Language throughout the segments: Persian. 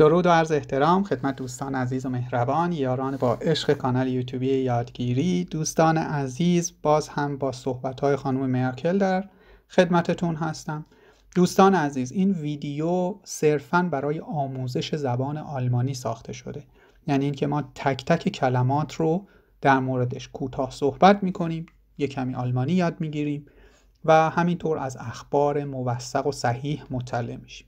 درود و عرض احترام خدمت دوستان عزیز و مهربان یاران با عشق کانال یوتیوبی یادگیری دوستان عزیز باز هم با های خانم مرکل در خدمتتون هستم دوستان عزیز این ویدیو صرفا برای آموزش زبان آلمانی ساخته شده یعنی اینکه ما تک تک کلمات رو در موردش کوتاه صحبت میکنیم یه کمی آلمانی یاد میگیریم و همینطور از اخبار موثق و صحیح مطلع میشیم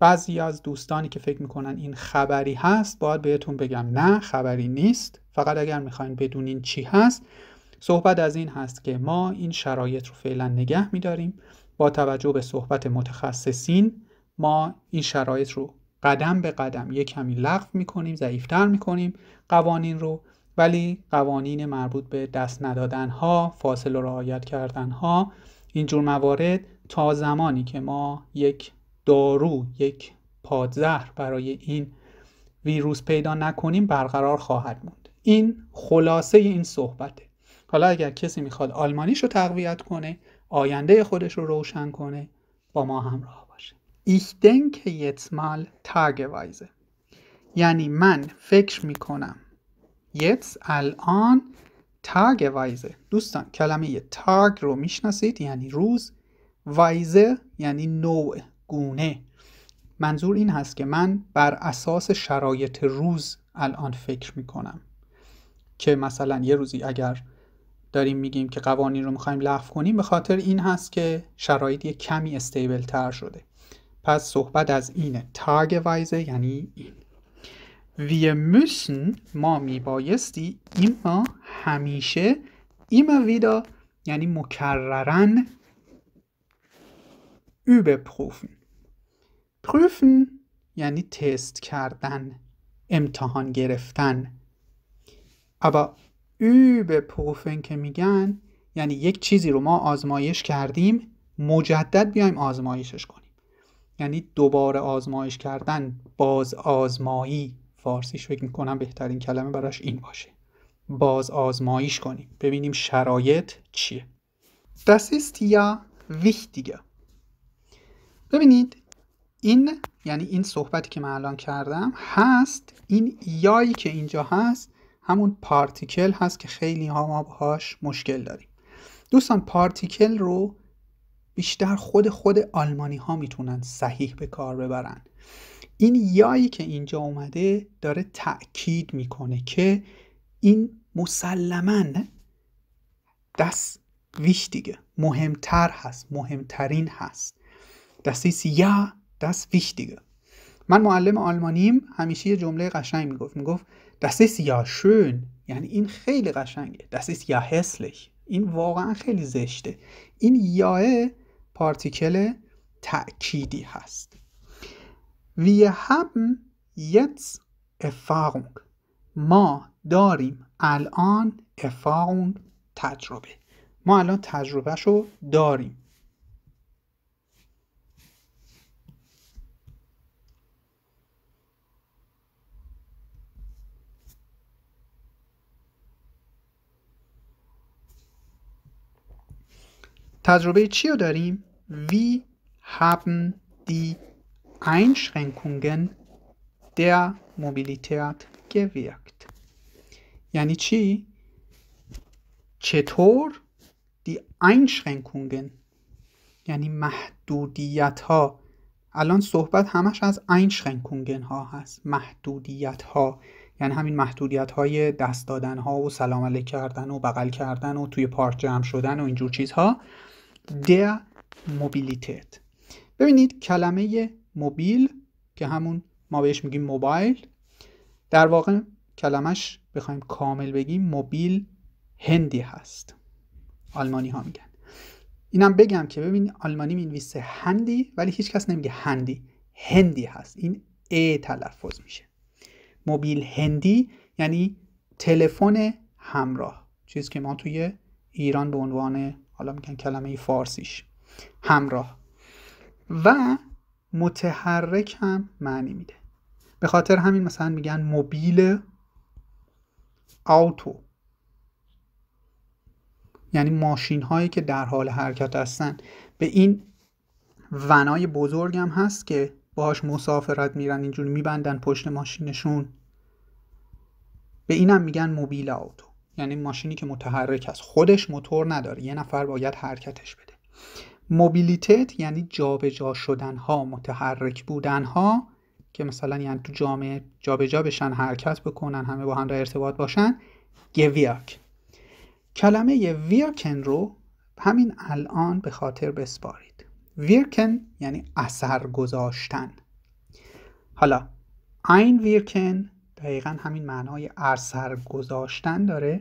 بعضی از دوستانی که فکر میکنن این خبری هست باید بهتون بگم نه خبری نیست فقط اگر میخواین بدونین چی هست صحبت از این هست که ما این شرایط رو فعلا نگه میداریم با توجه به صحبت متخصصین ما این شرایط رو قدم به قدم یک کمی لغو میکنیم ضعیفتر میکنیم قوانین رو ولی قوانین مربوط به دست ندادن ها فاصله رعایت کردن ها اینجور موارد تا زمانی که ما یک دارو یک پادزهر برای این ویروس پیدا نکنیم برقرار خواهد موند این خلاصه این صحبته حالا اگر کسی میخواد آلمانیش رو تقویت کنه آینده خودش رو روشن کنه با ما همراه باشه ich denke jetzt mal tageweise یعنی من فکر میکنم jetzt الان tageweise دوستان کلمه یه تاگ رو میشناسید یعنی روز وایزه یعنی نوع گونه منظور این هست که من بر اساس شرایط روز الان فکر میکنم که مثلا یه روزی اگر داریم میگیم که قوانین رو میخوایم لغو کنیم به خاطر این هست که شرایط یه کمی استیبل تر شده پس صحبت از اینه تاگ وایزه یعنی این وی müssen ما میبایستی ایما همیشه ایما ویدا یعنی مکررن überprüfen Prüfen یعنی تست کردن امتحان گرفتن aber به پروفن که میگن یعنی یک چیزی رو ما آزمایش کردیم مجدد بیایم آزمایشش کنیم یعنی دوباره آزمایش کردن باز آزمایی فارسیش فکر میکنم بهترین کلمه براش این باشه باز آزمایش کنیم ببینیم شرایط چیه دستیست یا ja دیگه ببینید این یعنی این صحبتی که من الان کردم هست این یایی که اینجا هست همون پارتیکل هست که خیلی ها ما باهاش مشکل داریم دوستان پارتیکل رو بیشتر خود خود آلمانی ها میتونن صحیح به کار ببرن این یایی که اینجا اومده داره تأکید میکنه که این مسلما دست ویش مهمتر هست مهمترین هست دستیس یا Das Wichtige. من معلم آلمانیم همیشه یه جمله قشنگ میگفت میگفت Das ist ja schön یعنی این خیلی قشنگه Das ist ja hässlich این واقعا خیلی زشته این یاه پارتیکل تأکیدی هست Wir haben jetzt Erfahrung ما داریم الان Erfahrung تجربه ما الان تجربهش رو داریم تجربه چی رو داریم؟ وی هبن دی Einschränkungen der Mobilität gewirkt. یعنی چی؟ چطور دی Einschränkungen یعنی محدودیت ها الان صحبت همش از Einschränkungen ها هست محدودیت ها یعنی همین محدودیت های دست دادن ها و سلام علیک کردن و بغل کردن و توی پارک جمع شدن و اینجور چیزها در موبیلیتت ببینید کلمه موبیل که همون ما بهش میگیم موبایل در واقع کلمش بخوایم کامل بگیم موبیل هندی هست آلمانی ها میگن اینم بگم که ببین آلمانی مینویسه هندی ولی هیچکس نمیگه هندی هندی هست این ا تلفظ میشه موبیل هندی یعنی تلفن همراه چیزی که ما توی ایران به عنوان حالا میگن کلمه فارسیش همراه و متحرک هم معنی میده به خاطر همین مثلا میگن موبیل آوتو یعنی ماشین هایی که در حال حرکت هستن به این ونای بزرگ هم هست که باهاش مسافرت میرن اینجور میبندن پشت ماشینشون به اینم میگن موبیل آوتو یعنی ماشینی که متحرک است خودش موتور نداره یه نفر باید حرکتش بده موبیلیتت یعنی جابجا شدن ها متحرک بودن ها که مثلا یعنی تو جامعه جابجا بشن حرکت بکنن همه با هم در ارتباط باشن گویاک کلمه ویرکن رو همین الان به خاطر بسپارید ویرکن یعنی اثر گذاشتن حالا این ویرکن دقیقا همین معنای اثر گذاشتن داره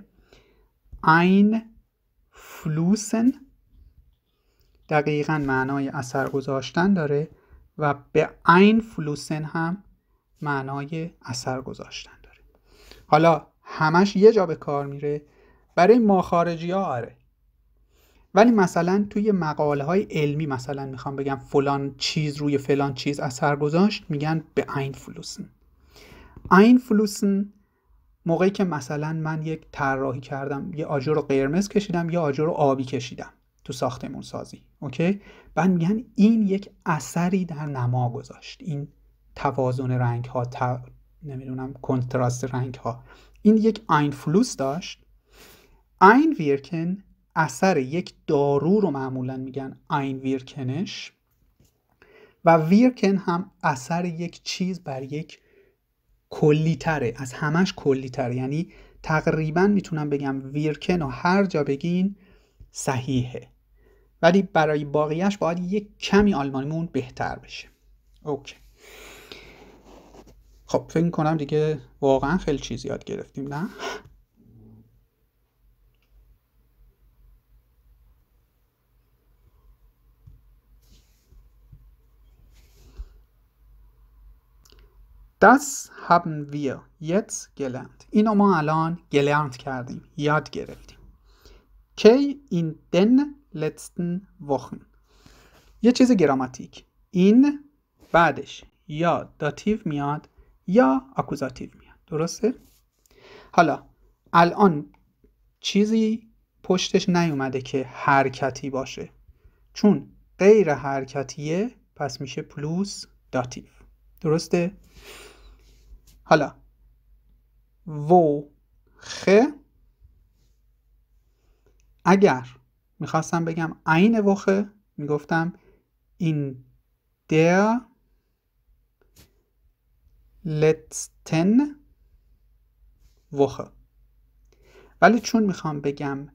این فلوسن دقیقا معنای اثر گذاشتن داره و به این فلوسن هم معنای اثر گذاشتن داره حالا همش یه جا به کار میره برای ما خارجی ها آره ولی مثلا توی مقاله های علمی مثلا میخوام بگم فلان چیز روی فلان چیز اثر گذاشت میگن به این فلوسن اینفلوسن موقعی که مثلا من یک طراحی کردم یه آجر رو قرمز کشیدم یه آجر آبی کشیدم تو ساختمون سازی اوکی بعد میگن این یک اثری در نما گذاشت این توازن رنگ ها نمیدونم کنتراست رنگ ها این یک فلوس داشت این ویرکن اثر یک دارو رو معمولا میگن این ویرکنش و ویرکن هم اثر یک چیز بر یک کلی تره از همش کلی تره یعنی تقریبا میتونم بگم ویرکن و هر جا بگین صحیحه ولی برای باقیش باید یک کمی آلمانیمون بهتر بشه اوکی خب فکر کنم دیگه واقعا خیلی چیز یاد گرفتیم نه Das haben wir jetzt gelernt اینو ما الان gelernt کردیم یاد گرفتیم کی in den letzten Wochen یه چیز گراماتیک این بعدش یا داتیو میاد یا اکوزاتیو میاد درسته؟ حالا الان چیزی پشتش نیومده که حرکتی باشه چون غیر حرکتیه پس میشه پلوس داتیو درسته؟ حالا و خ اگر میخواستم بگم عین وخه میگفتم این در لتن وخه ولی چون میخوام بگم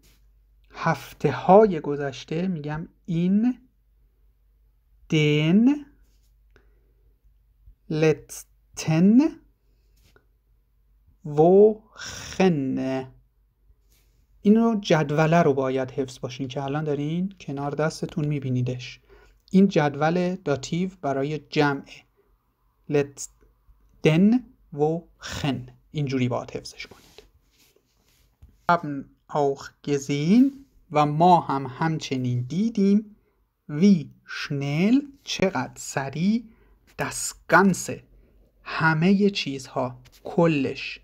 هفته های گذشته میگم این لتن وخه و خن این رو جدوله رو باید حفظ باشین که الان دارین کنار دستتون میبینیدش این جدول داتیو برای جمع لت دن و خن اینجوری باید حفظش کنید haben auch و ما هم همچنین دیدیم وی شنل چقدر سریع das ganze همه چیزها کلش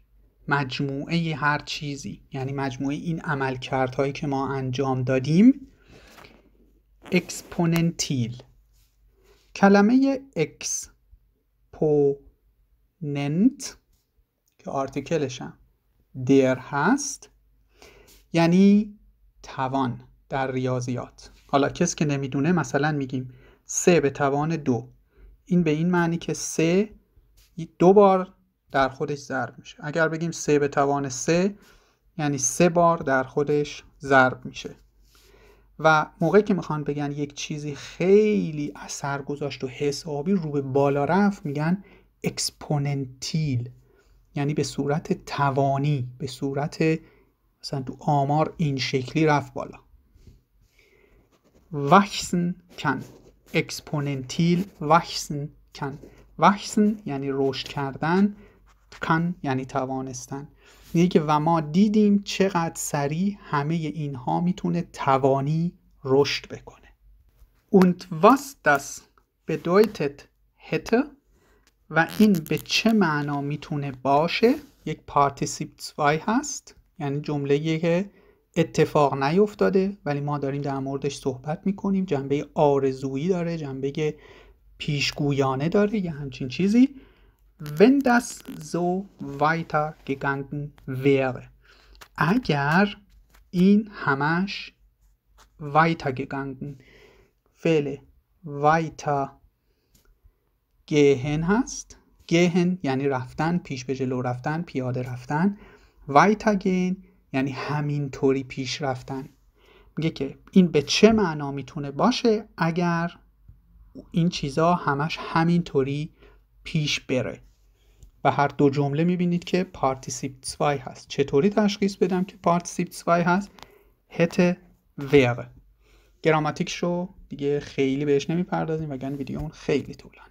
مجموعه هر چیزی یعنی مجموعه این عملکردهایی که ما انجام دادیم اکسپوننتیل کلمه اکسپوننت که آرتیکلش هم در هست یعنی توان در ریاضیات حالا کسی که نمیدونه مثلا میگیم سه به توان دو این به این معنی که سه دو بار در خودش ضرب میشه اگر بگیم سه به توان سه یعنی سه بار در خودش ضرب میشه و موقعی که میخوان بگن یک چیزی خیلی اثر گذاشت و حسابی رو به بالا رفت میگن اکسپوننتیل یعنی به صورت توانی به صورت مثلا تو آمار این شکلی رفت بالا وحسن کن اکسپوننتیل وحسن کن وحسن یعنی رشد کردن کن یعنی توانستن میگه که و ما دیدیم چقدر سریع همه اینها میتونه توانی رشد بکنه und واس das bedeutet hätte و این به چه معنا میتونه باشه یک پارتیسیپ 2 هست یعنی جمله که اتفاق نیفتاده ولی ما داریم در موردش صحبت میکنیم جنبه آرزویی داره جنبه پیشگویانه داره یه همچین چیزی wenn das so weitergegangen wäre. اگر این همش weitergegangen فعل weiter گهن هست gehen یعنی رفتن پیش به جلو رفتن پیاده رفتن weiter gehen یعنی همینطوری پیش رفتن میگه که این به چه معنا میتونه باشه اگر این چیزا همش همینطوری پیش بره و هر دو جمله میبینید که پارتیسیپ 2 هست چطوری تشخیص بدم که پارتیسیپ 2 هست هت ور گراماتیک شو دیگه خیلی بهش نمیپردازیم وگرنه ویدیومون خیلی طولانی